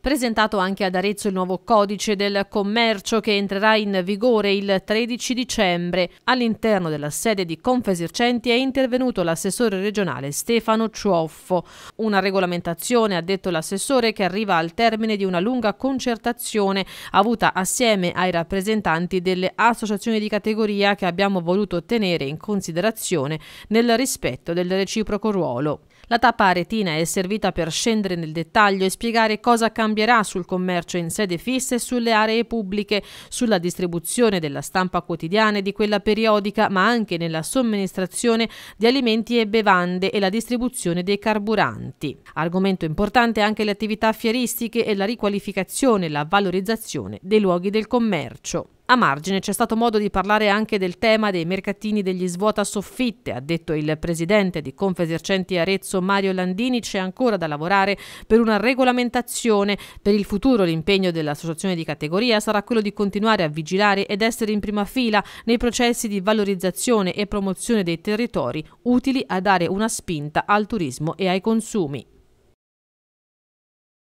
Presentato anche ad Arezzo il nuovo codice del commercio che entrerà in vigore il 13 dicembre. All'interno della sede di Confesercenti è intervenuto l'assessore regionale Stefano Cioffo. Una regolamentazione, ha detto l'assessore, che arriva al termine di una lunga concertazione avuta assieme ai rappresentanti delle associazioni di categoria che abbiamo voluto tenere in considerazione nel rispetto del reciproco ruolo. La tappa aretina è servita per scendere nel dettaglio e spiegare cosa cambierà sul commercio in sede fissa e sulle aree pubbliche, sulla distribuzione della stampa quotidiana e di quella periodica, ma anche nella somministrazione di alimenti e bevande e la distribuzione dei carburanti. Argomento importante anche le attività fieristiche e la riqualificazione e la valorizzazione dei luoghi del commercio. A margine c'è stato modo di parlare anche del tema dei mercatini degli svuota soffitte, ha detto il presidente di Confesercenti Arezzo Mario Landini, c'è ancora da lavorare per una regolamentazione. Per il futuro l'impegno dell'associazione di categoria sarà quello di continuare a vigilare ed essere in prima fila nei processi di valorizzazione e promozione dei territori utili a dare una spinta al turismo e ai consumi.